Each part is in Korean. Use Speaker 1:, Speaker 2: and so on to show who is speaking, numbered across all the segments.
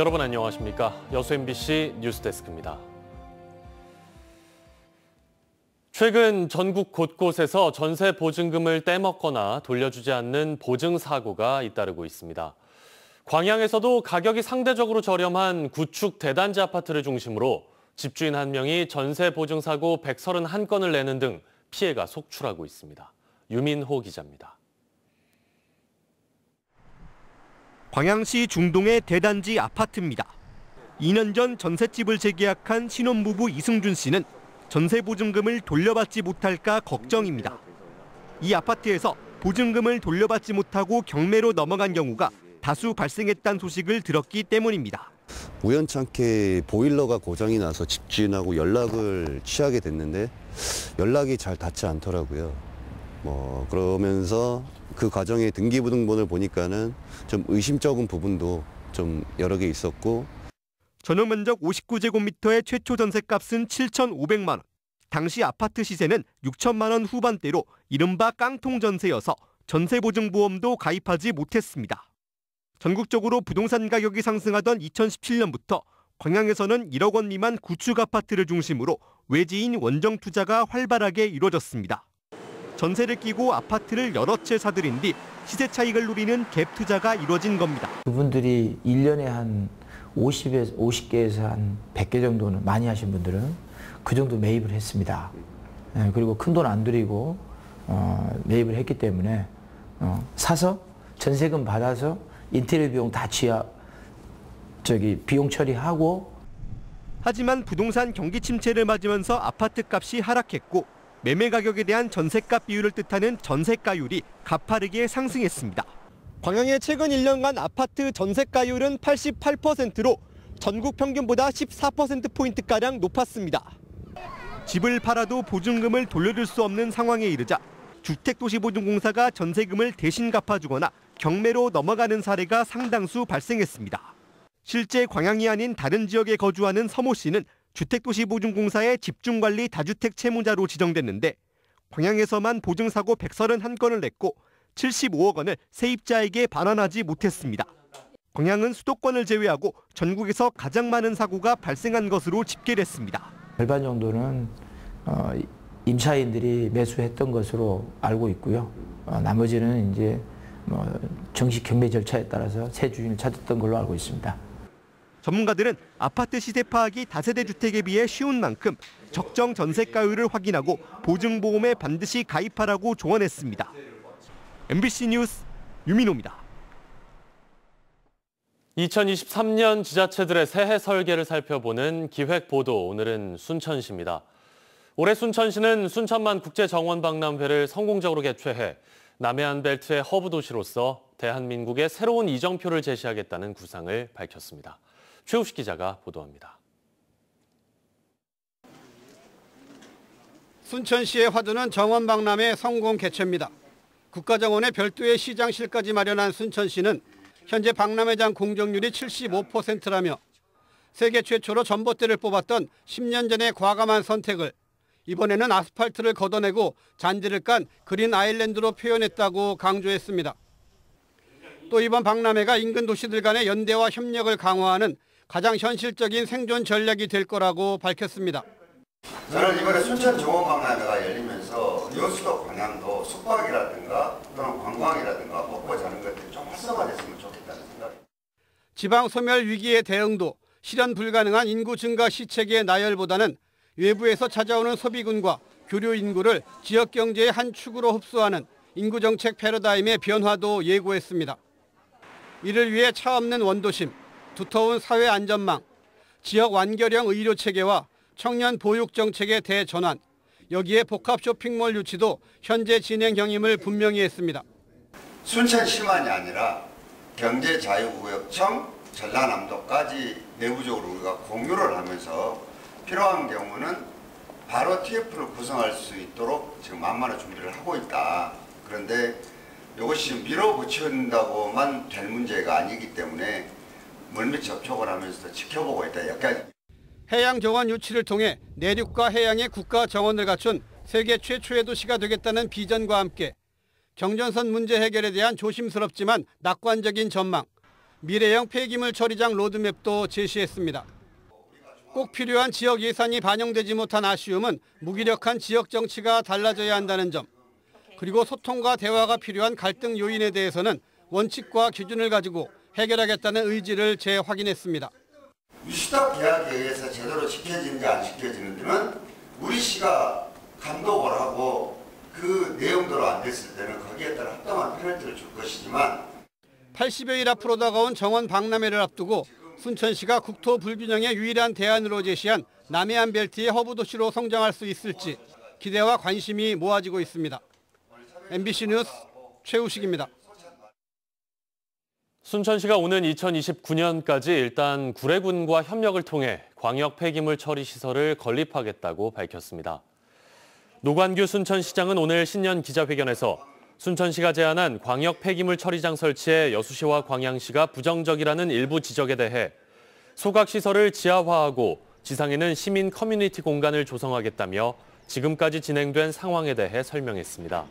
Speaker 1: 여러분 안녕하십니까? 여수 MBC 뉴스데스크입니다. 최근 전국 곳곳에서 전세 보증금을 떼먹거나 돌려주지 않는 보증 사고가 잇따르고 있습니다. 광양에서도 가격이 상대적으로 저렴한 구축 대단지 아파트를 중심으로 집주인 한 명이 전세 보증 사고 131건을 내는 등 피해가 속출하고
Speaker 2: 있습니다. 유민호 기자입니다. 광양시 중동의 대단지 아파트입니다. 2년 전 전셋집을 재계약한 신혼부부 이승준 씨는 전세보증금을 돌려받지 못할까 걱정입니다. 이 아파트에서 보증금을 돌려받지 못하고 경매로 넘어간 경우가 다수 발생했다는 소식을 들었기 때문입니다.
Speaker 3: 우연찮게 보일러가 고장이 나서 집주인하고 연락을 취하게 됐는데 연락이 잘 닿지 않더라고요. 뭐 그러면서 그 과정에 등기부등본을 보니까는 좀 의심적인 부분도 좀 여러 개 있었고
Speaker 2: 전용 면적 59제곱미터의 최초 전세값은 7,500만 원. 당시 아파트 시세는 6천만 원 후반대로 이른바 깡통 전세여서 전세보증보험도 가입하지 못했습니다. 전국적으로 부동산 가격이 상승하던 2017년부터 광양에서는 1억 원 미만 구축 아파트를 중심으로 외지인 원정 투자가 활발하게 이루어졌습니다. 전세를 끼고 아파트를 여러 채 사들인 뒤 시세 차익을 누리는 갭 투자가 이루어진 겁니다. 그분들이 1년에 한 50에, 50개에서 한 100개 정도는 많이 하신 분들은 그 정도 매입을 했습니다. 예, 그리고 큰 돈 안 들이고 어, 매입을 했기 때문에 어, 사서 전세금 받아서 인테리어 비용 다 지하 저기 비용 처리하고 하지만 부동산 경기 침체를 맞으면서 아파트 값이 하락했고 매매 가격에 대한 전세값 비율을 뜻하는 전세가율이 가파르게 상승했습니다. 광양의 최근 1년간 아파트 전세가율은 88%로 전국 평균보다 14%포인트가량 높았습니다. 집을 팔아도 보증금을 돌려줄 수 없는 상황에 이르자 주택도시보증공사가 전세금을 대신 갚아주거나 경매로 넘어가는 사례가 상당수 발생했습니다. 실제 광양이 아닌 다른 지역에 거주하는 서모 씨는 주택도시보증공사의 집중관리 다주택 채무자로 지정됐는데 광양에서만 보증사고 131건을 냈고 75억 원을 세입자에게 반환하지 못했습니다. 광양은 수도권을 제외하고 전국에서 가장 많은 사고가 발생한 것으로 집계됐습니다. 절반 정도는 어, 임차인들이 매수했던 것으로 알고 있고요. 어, 나머지는 이제 뭐 정식 경매 절차에 따라서 새 주인을 찾았던 걸로 알고 있습니다. 전문가들은 아파트 시세 파악이 다세대 주택에 비해 쉬운 만큼 적정 전세가율을 확인하고 보증보험에 반드시 가입하라고 조언했습니다. MBC 뉴스 유민호입니다.
Speaker 1: 2023년 지자체들의 새해 설계를 살펴보는 기획보도 오늘은 순천시입니다. 올해 순천시는 순천만 국제정원박람회를 성공적으로 개최해 남해안 벨트의 허브 도시로서 대한민국의 새로운 이정표를 제시하겠다는 구상을 밝혔습니다. 최우식 기자가 보도합니다.
Speaker 3: 순천시의 화두는 정원박람회 성공 개최입니다. 국가정원의 별도의 시장실까지 마련한 순천시는 현재 박람회장 공정률이 75%라며 세계 최초로 전봇대를 뽑았던 10년 전의 과감한 선택을 이번에는 아스팔트를 걷어내고 잔디를 깐 그린 아일랜드로 표현했다고 강조했습니다. 또 이번 박람회가 인근 도시들 간의 연대와 협력을 강화하는 가장 현실적인 생존 전략이 될 거라고 밝혔습니다.
Speaker 4: 저는 이번에 순천 종합박람가 열리면서 여수도 광양도 숙박이라든가 또는 관광이라든가 먹고 자는 것들이 좀 활성화됐으면 좋겠다는
Speaker 3: 생각입니다. 지방 소멸 위기의 대응도 실현 불가능한 인구 증가 시책의 나열보다는 외부에서 찾아오는 소비군과 교류 인구를 지역 경제의 한 축으로 흡수하는 인구 정책 패러다임의 변화도 예고했습니다. 이를 위해 차 없는 원도심, 두터운 사회 안전망, 지역 완결형 의료 체계와 청년 보육 정책의 대전환, 여기에 복합 쇼핑몰 유치도 현재 진행형임을 분명히 했습니다. 순천시만이
Speaker 4: 아니라 경제자유구역청 전라남도까지 내부적으로 우리가 공유를 하면서 필요한 경우는 바로 TF를 구성할 수 있도록 지금 만만한 준비를 하고 있다. 그런데 이것이 밀어붙인다고만 될 문제가 아니기 때문에 물밑 접촉을 하면서도 지켜보고 있다.
Speaker 3: 여기까지. 해양 정원 유치를 통해 내륙과 해양의 국가 정원을 갖춘 세계 최초의 도시가 되겠다는 비전과 함께 경전선 문제 해결에 대한 조심스럽지만 낙관적인 전망, 미래형 폐기물 처리장 로드맵도 제시했습니다. 꼭 필요한 지역 예산이 반영되지 못한 아쉬움은 무기력한 지역 정치가 달라져야 한다는 점, 그리고 소통과 대화가 필요한 갈등 요인에 대해서는 원칙과 기준을 가지고 해결하겠다는 의지를 재확인했습니다.
Speaker 4: 유시탁 계약에 의해서 제대로 지켜지는지 안 지켜지는지는 우리 씨가 감독을 하고 그 내용대로 안 됐을 때는 거기에 따라 합당한 페널티를 줄 것이지만
Speaker 3: 80여일 앞으로 다가온 정원 박람회를 앞두고 순천시가 국토 불균형의 유일한 대안으로 제시한 남해안 벨트의 허브 도시로 성장할 수 있을지 기대와 관심이 모아지고 있습니다.
Speaker 1: MBC 뉴스 최우식입니다. 순천시가 오는 2029년까지 일단 구례군과 협력을 통해 광역 폐기물 처리 시설을 건립하겠다고 밝혔습니다. 노관규 순천시장은 오늘 신년 기자회견에서 순천시가 제안한 광역 폐기물 처리장 설치에 여수시와 광양시가 부정적이라는 일부 지적에 대해 소각시설을 지하화하고 지상에는 시민 커뮤니티 공간을 조성하겠다며 지금까지 진행된 상황에 대해 설명했습니다.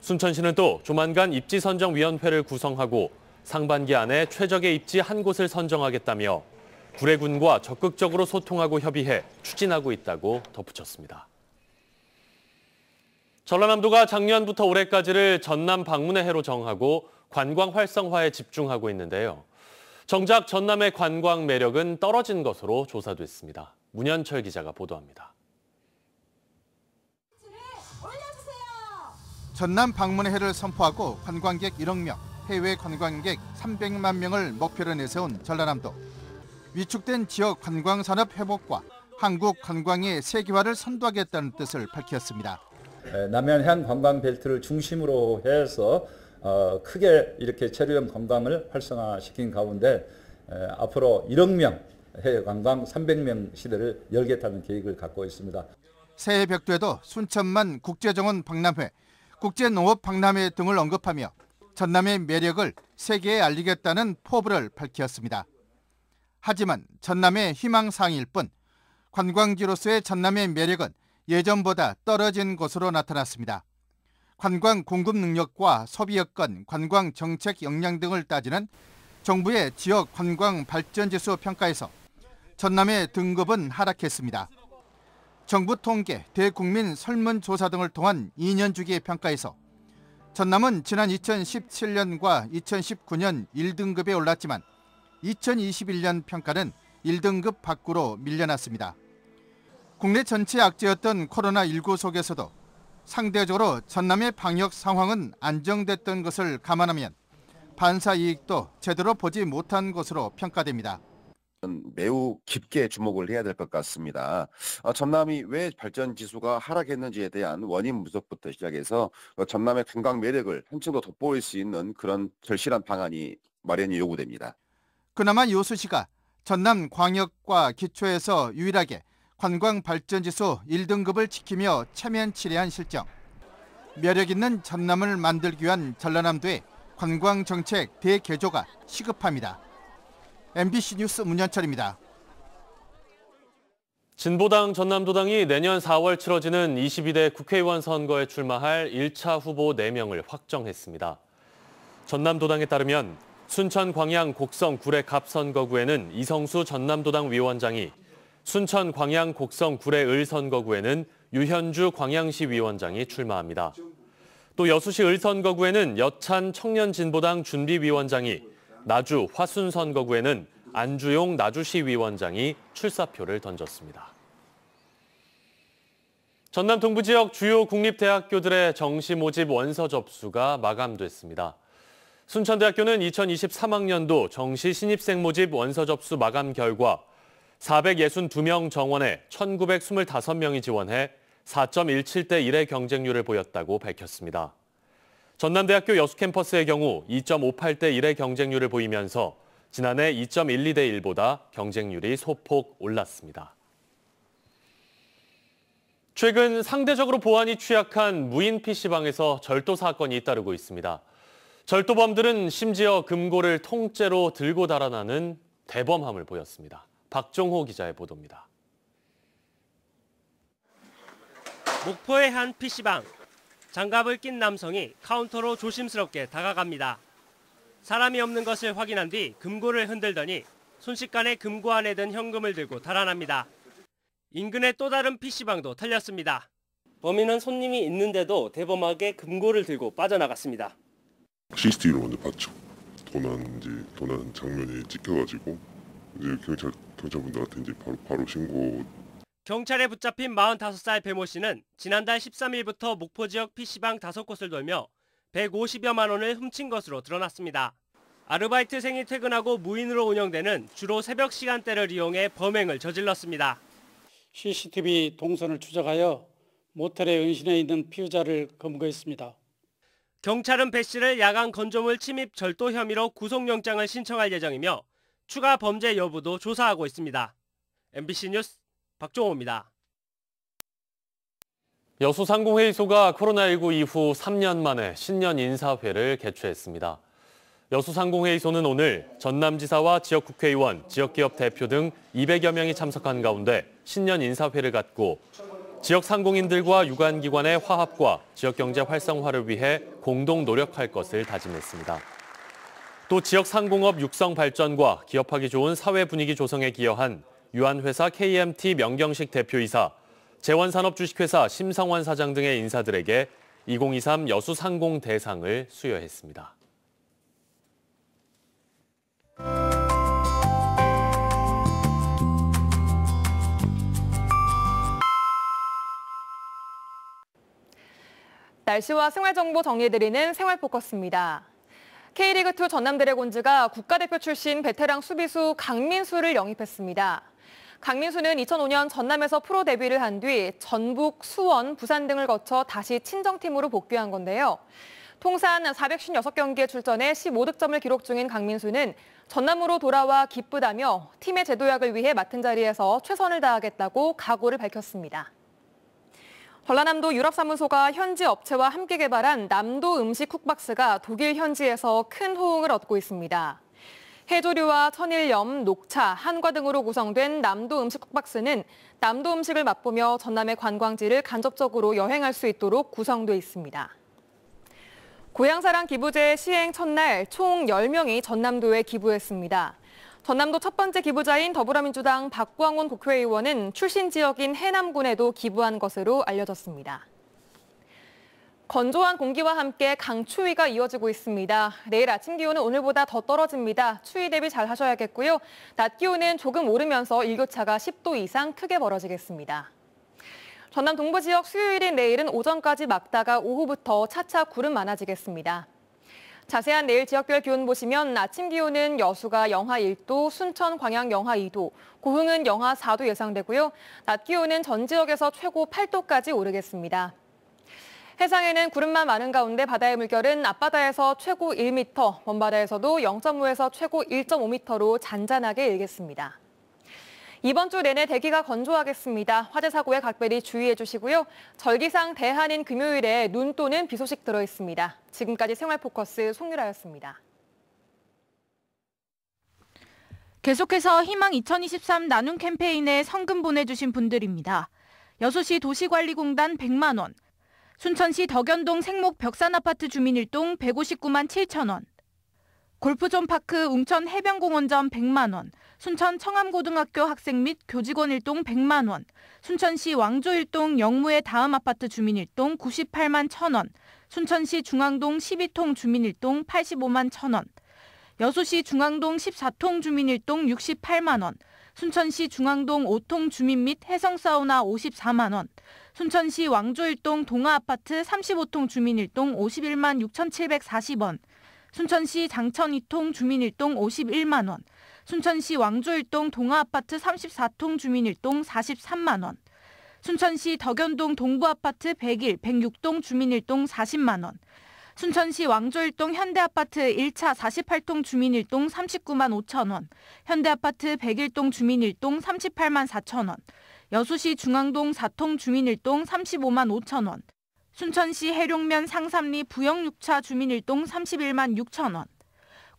Speaker 1: 순천시는 또 조만간 입지선정위원회를 구성하고 상반기 안에 최적의 입지 한 곳을 선정하겠다며 구례군과 적극적으로 소통하고 협의해 추진하고 있다고 덧붙였습니다. 전라남도가 작년부터 올해까지를 전남 방문의 해로 정하고 관광 활성화에 집중하고 있는데요. 정작 전남의 관광 매력은 떨어진 것으로 조사됐습니다. 문현철 기자가 보도합니다.
Speaker 4: 전남 방문의 해를 선포하고 관광객 1억 명, 해외 관광객 300만 명을 목표로 내세운 전라남도. 위축된 지역 관광산업 회복과 한국 관광의 세계화를 선도하겠다는 뜻을 밝혔습니다. 네, 남해안 관광벨트를 중심으로 해서 어, 크게 이렇게 체류형 관광을 활성화시킨 가운데 앞으로 1억 명 해외 관광 300명 시대를
Speaker 3: 열겠다는 계획을 갖고 있습니다.
Speaker 4: 새해 벽두에도 순천만 국제정원 박람회, 국제농업 박람회 등을 언급하며 전남의 매력을 세계에 알리겠다는 포부를 밝혔습니다. 하지만 전남의 희망사항일 뿐 관광지로서의 전남의 매력은 예전보다 떨어진 것으로 나타났습니다. 관광 공급 능력과 소비 여건, 관광 정책 역량 등을 따지는 정부의 지역 관광 발전지수 평가에서 전남의 등급은 하락했습니다. 정부 통계, 대국민 설문조사 등을 통한 2년 주기 평가에서 전남은 지난 2017년과 2019년 1등급에 올랐지만 2021년 평가는 1등급 밖으로 밀려났습니다. 국내 전체 악재였던 코로나19 속에서도 상대적으로 전남의 방역 상황은 안정됐던 것을 감안하면 반사 이익도 제대로 보지 못한 것으로 평가됩니다. 음, 매우 깊게 주목을 해야 될 것 같습니다. 아, 전남이 왜 발전 지수가 하락했는지에 대한 원인 분석부터 시작해서 어, 전남의 관광 매력을 한층 더 돋보일 수 있는 그런 절실한 방안이 마련이 요구됩니다. 그나마 요수 시가 전남 광역과 기초에서 유일하게 관광 발전 지수 1등급을 지키며 체면 치레한 실정. 매력 있는 전남을 만들기 위한 전라남도의 관광 정책 대개조가 시급합니다. MBC 뉴스 문현철입니다.
Speaker 1: 진보당 전남도당이 내년 4월 치러지는 22대 국회의원 선거에 출마할 1차 후보 4명을 확정했습니다. 전남도당에 따르면 순천 광양 곡성 구례 갑 선거구에는 이성수 전남도당 위원장이 순천 광양 곡성 구례 을 선거구에는 유현주 광양시 위원장이 출마합니다. 또 여수시 을 선거구에는 여찬 청년진보당 준비위원장이 나주 화순 선거구에는 안주용 나주시위원장이 출사표를 던졌습니다. 전남 동부 지역 주요 국립대학교들의 정시 모집 원서 접수가 마감됐습니다. 순천대학교는 2023학년도 정시 신입생 모집 원서 접수 마감 결과 462명 정원에 1,925명이 지원해 4.17대 1의 경쟁률을 보였다고 밝혔습니다. 전남대학교 여수캠퍼스의 경우 2.58대 1의 경쟁률을 보이면서 지난해 2.12대 1보다 경쟁률이 소폭 올랐습니다. 최근 상대적으로 보안이 취약한 무인 PC방에서 절도 사건이 잇따르고 있습니다. 절도범들은 심지어 금고를 통째로 들고 달아나는 대범함을 보였습니다. 박종호 기자의 보도입니다. 목포의 한 PC방. 장갑을 낀 남성이 카운터로 조심스럽게 다가갑니다. 사람이 없는 것을 확인한 뒤 금고를 흔들더니 순식간에 금고 안에 든 현금을 들고 달아납니다. 인근의 또 다른 PC방도 탈렸습니다. 범인은 손님이 있는데도 대범하게
Speaker 2: 금고를 들고 빠져나갔습니다. CCTV로 먼저 봤죠. 도난 이 도난 장면이 찍혀가지고 이제 경찰 경찰분들한테 이제 바로 바로 신고
Speaker 1: 경찰에 붙잡힌 45살 배모 씨는 지난달 13일부터 목포 지역 PC방 5곳을 돌며 150여만 원을 훔친 것으로 드러났습니다. 아르바이트생이 퇴근하고 무인으로 운영되는 주로 새벽 시간대를 이용해 범행을 저질렀습니다. CCTV 동선을 추적하여 모텔에 은신에 있는 피의자를 검거했습니다. 경찰은 배 씨를 야간 건조물 침입 절도 혐의로 구속영장을 신청할 예정이며 추가 범죄 여부도 조사하고 있습니다. MBC 뉴스 박종호입니다. 여수 상공회의소가 코로나19 이후 3년 만에 신년 인사회를 개최했습니다. 여수 상공회의소는 오늘 전남지사와 지역국회의원, 지역기업 대표 등 200여 명이 참석한 가운데 신년 인사회를 갖고 지역 상공인들과 유관기관의 화합과 지역경제 활성화를 위해 공동 노력할 것을 다짐했습니다. 또 지역 상공업 육성 발전과 기업하기 좋은 사회 분위기 조성에 기여한 유한회사 KMT 명경식 대표이사, 재원산업주식회사 심상환 사장 등의 인사들에게 2023 여수 상공 대상을 수여했습니다.
Speaker 5: 날씨와 생활 정보 정리해드리는 생활 포커스입니다. K리그2 전남 드래곤즈가 국가대표 출신 베테랑 수비수 강민수를 영입했습니다. 강민수는 2005년 전남에서 프로 데뷔를 한 뒤 전북, 수원, 부산 등을 거쳐 다시 친정팀으로 복귀한 건데요. 통산 456경기에 출전해 15득점을 기록 중인 강민수는 전남으로 돌아와 기쁘다며 팀의 제도약을 위해 맡은 자리에서 최선을 다하겠다고 각오를 밝혔습니다. 전라남도 유럽사무소가 현지 업체와 함께 개발한 남도 음식 쿡박스가 독일 현지에서 큰 호응을 얻고 있습니다. 해조류와 천일염, 녹차, 한과 등으로 구성된 남도 음식 톡박스는 남도 음식을 맛보며 전남의 관광지를 간접적으로 여행할 수 있도록 구성돼 있습니다. 고향사랑 기부제 시행 첫날 총 10명이 전남도에 기부했습니다. 전남도 첫 번째 기부자인 더불어민주당 박광훈 국회의원은 출신 지역인 해남군에도 기부한 것으로 알려졌습니다. 건조한 공기와 함께 강추위가 이어지고 있습니다. 내일 아침 기온은 오늘보다 더 떨어집니다. 추위 대비 잘 하셔야겠고요. 낮 기온은 조금 오르면서 일교차가 10도 이상 크게 벌어지겠습니다. 전남 동부 지역 수요일인 내일은 오전까지 막다가 오후부터 차차 구름 많아지겠습니다. 자세한 내일 지역별 기온 보시면 아침 기온은 여수가 영하 1도, 순천, 광양 영하 2도, 고흥은 영하 4도 예상되고요. 낮 기온은 전 지역에서 최고 8도까지 오르겠습니다. 해상에는 구름만 많은 가운데 바다의 물결은 앞바다에서 최고 1m, 먼바다에서도 0.5에서 최고 1.5m로 잔잔하게 일겠습니다. 이번 주 내내 대기가 건조하겠습니다. 화재 사고에 각별히 주의해 주시고요. 절기상 대한인 금요일에 눈 또는 비 소식
Speaker 6: 들어 있습니다. 지금까지 생활포커스 송유라였습니다. 계속해서 희망 2023 나눔 캠페인에 성금 보내주신 분들입니다. 여수시 도시관리공단 100만 원, 순천시 덕연동 생목 벽산아파트 주민 일동 159만 7천 원, 골프존파크 웅천 해변공원점 100만 원, 순천 청암고등학교 학생 및 교직원 일동 100만 원, 순천시 왕조 일동 영무의 다음 아파트 주민 일동 98만 1천 원, 순천시 중앙동 12통 주민 일동 85만 1천 원, 여수시 중앙동 14통 주민 일동 68만 원, 순천시 중앙동 5통 주민 및 해성 사우나 54만 원, 순천시 왕조일동 동아아파트 35통 주민 일동 51만 6,740원, 순천시 장천 2통 주민 일동 51만 원, 순천시 왕조일동 동아아파트 34통 주민 일동 43만 원, 순천시 덕현동 동부아파트 101, 106동 주민 일동 40만 원, 순천시 왕조일동 현대아파트 1차 48동 주민일동 39만 5천 원, 현대아파트 101동 주민일동 38만 4천 원, 여수시 중앙동 4통 주민일동 35만 5천 원, 순천시 해룡면 상삼리 부영 6차 주민일동 31만 6천 원,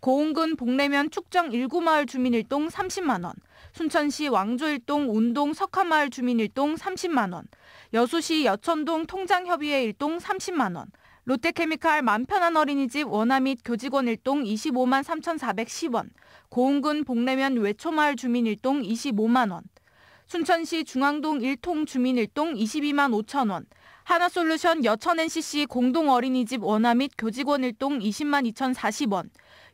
Speaker 6: 고흥근복내면 축정 1구마을 주민일동 30만 원, 순천시 왕조일동 운동 석화마을 주민일동 30만 원, 여수시 여천동 통장협의회 일동 30만 원, 롯데케미칼 만편한 어린이집 원화 및 교직원 일동 25만 3,410원, 고흥군 복래면 외초마을 주민 일동 25만 원, 순천시 중앙동 일통 주민 일동 22만 5천 원, 하나솔루션 여천 NCC 공동 어린이집 원화 및 교직원 일동 20만 2,040원,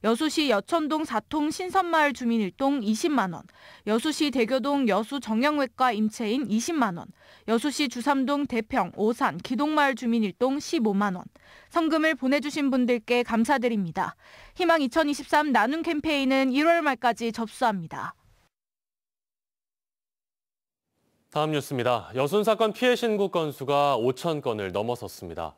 Speaker 6: 여수시 여천동 4통 신선마을 주민 일동 20만 원, 여수시 대교동 여수 정형외과 임체인 20만 원, 여수시 주삼동 대평 오산 기동마을 주민 일동 15만 원. 성금을 보내주신 분들께 감사드립니다. 희망 2023 나눔 캠페인은 1월 말까지 접수합니다.
Speaker 1: 다음 뉴스입니다. 여순 사건 피해 신고 건수가 5천 건을 넘어섰습니다.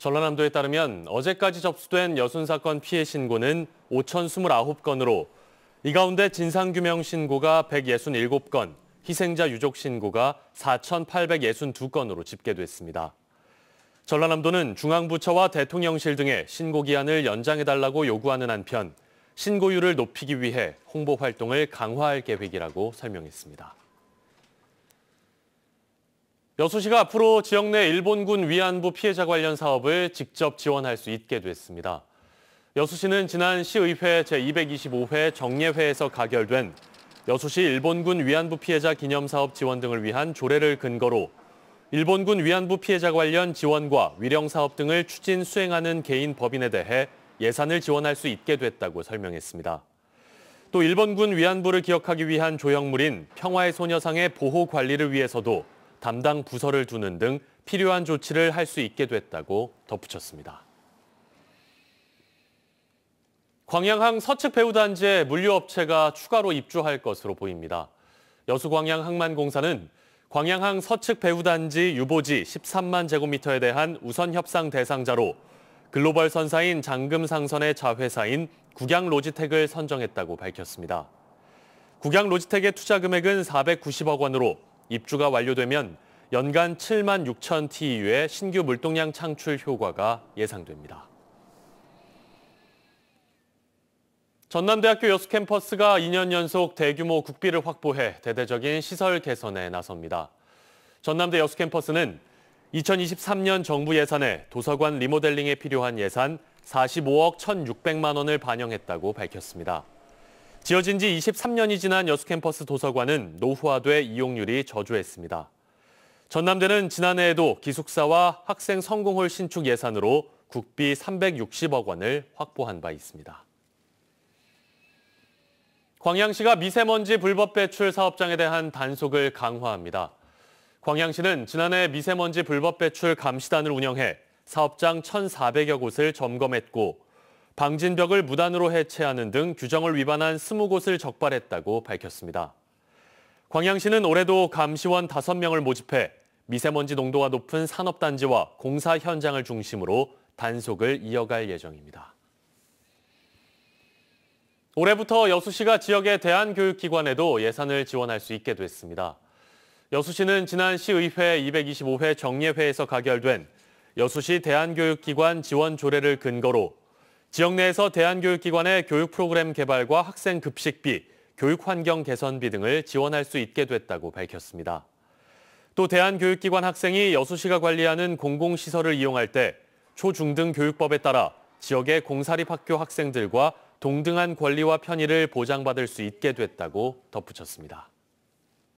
Speaker 1: 전라남도에 따르면 어제까지 접수된 여순 사건 피해 신고는 5,029건으로 이 가운데 진상규명 신고가 167건, 희생자 유족 신고가 4,862건으로 집계됐습니다. 전라남도는 중앙부처와 대통령실 등의 신고 기한을 연장해달라고 요구하는 한편 신고율을 높이기 위해 홍보 활동을 강화할 계획이라고 설명했습니다. 여수시가 앞으로 지역 내 일본군 위안부 피해자 관련 사업을 직접 지원할 수 있게 됐습니다. 여수시는 지난 시의회 제225회 정례회에서 가결된 여수시 일본군 위안부 피해자 기념사업 지원 등을 위한 조례를 근거로 일본군 위안부 피해자 관련 지원과 위령사업 등을 추진 수행하는 개인 법인에 대해 예산을 지원할 수 있게 됐다고 설명했습니다. 또 일본군 위안부를 기억하기 위한 조형물인 평화의 소녀상의 보호 관리를 위해서도 담당 부서를 두는 등 필요한 조치를 할 수 있게 됐다고 덧붙였습니다. 광양항 서측 배후단지에 물류업체가 추가로 입주할 것으로 보입니다. 여수광양항만공사는 광양항 서측 배후단지 유보지 13만 제곱미터에 대한 우선 협상 대상자로 글로벌 선사인 장금상선의 자회사인 국양로지텍을 선정했다고 밝혔습니다. 국양로지텍의 투자 금액은 490억 원으로 입주가 완료되면 연간 7만 6천 TEU의 신규 물동량 창출 효과가 예상됩니다. 전남대학교 여수 캠퍼스가 2년 연속 대규모 국비를 확보해 대대적인 시설 개선에 나섭니다. 전남대 여수 캠퍼스는 2023년 정부 예산에 도서관 리모델링에 필요한 예산 45억 1,600만 원을 반영했다고 밝혔습니다. 지어진 지 23년이 지난 여수 캠퍼스 도서관은 노후화돼 이용률이 저조했습니다. 전남대는 지난해에도 기숙사와 학생 성공홀 신축 예산으로 국비 360억 원을 확보한 바 있습니다. 광양시가 미세먼지 불법 배출 사업장에 대한 단속을 강화합니다. 광양시는 지난해 미세먼지 불법 배출 감시단을 운영해 사업장 1,400여 곳을 점검했고 방진벽을 무단으로 해체하는 등 규정을 위반한 20곳을 적발했다고 밝혔습니다. 광양시는 올해도 감시원 5명을 모집해 미세먼지 농도가 높은 산업단지와 공사 현장을 중심으로 단속을 이어갈 예정입니다. 올해부터 여수시가 지역의 대한교육기관에도 예산을 지원할 수 있게 됐습니다. 여수시는 지난 시의회 225회 정례회에서 가결된 여수시 대한교육기관 지원 조례를 근거로 지역 내에서 대한교육기관의 교육 프로그램 개발과 학생 급식비, 교육 환경 개선비 등을 지원할 수 있게 됐다고 밝혔습니다. 또 대한교육기관 학생이 여수시가 관리하는 공공시설을 이용할 때 초중등 교육법에 따라 지역의 공사립학교 학생들과 동등한 권리와 편의를 보장받을 수 있게 됐다고 덧붙였습니다.